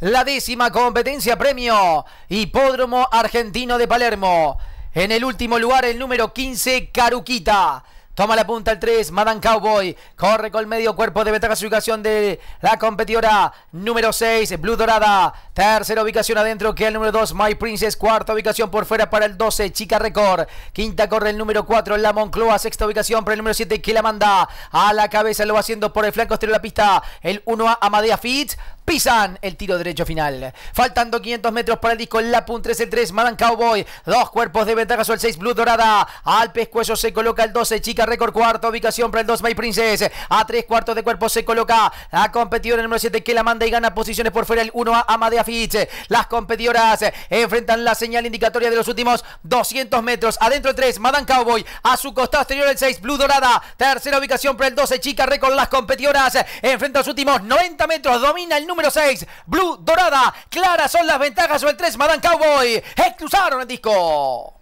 la décima competencia premio Hipódromo Argentino de Palermo. En el último lugar el número 15, Caruquita. Toma la punta el 3, Madame Cowboy. Corre con el medio cuerpo de ventaja su ubicación de la competidora número 6, Blue Dorada. Tercera ubicación adentro que el número 2, My Princess. Cuarta ubicación por fuera para el 12, Chica Record. Quinta corre el número 4, La Moncloa. Sexta ubicación para el número 7, que la manda a la cabeza. Lo va haciendo por el flanco exterior de la pista. El 1A, Amadea Fitz pisan el tiro derecho final. Faltando 500 metros para el disco, la punta 3 el 3, Madan Cowboy. Dos cuerpos de ventaja, el 6, Blue Dorada. Al pescuezo se coloca el 12, Chica récord cuarta ubicación para el 2 My Princess. A tres cuartos de cuerpo se coloca la competidora número 7 que la manda y gana posiciones por fuera el 1A Amadea Fitch. Las competidoras enfrentan la señal indicatoria de los últimos 200 metros. Adentro el 3, Madame Cowboy. A su costado exterior el 6, Blue Dorada. Tercera ubicación para el 12, Chica Récord. Las competidoras enfrentan los últimos 90 metros. Domina el número 6, Blue Dorada. Claras son las ventajas sobre el 3, Madame Cowboy. Exclusaron el disco.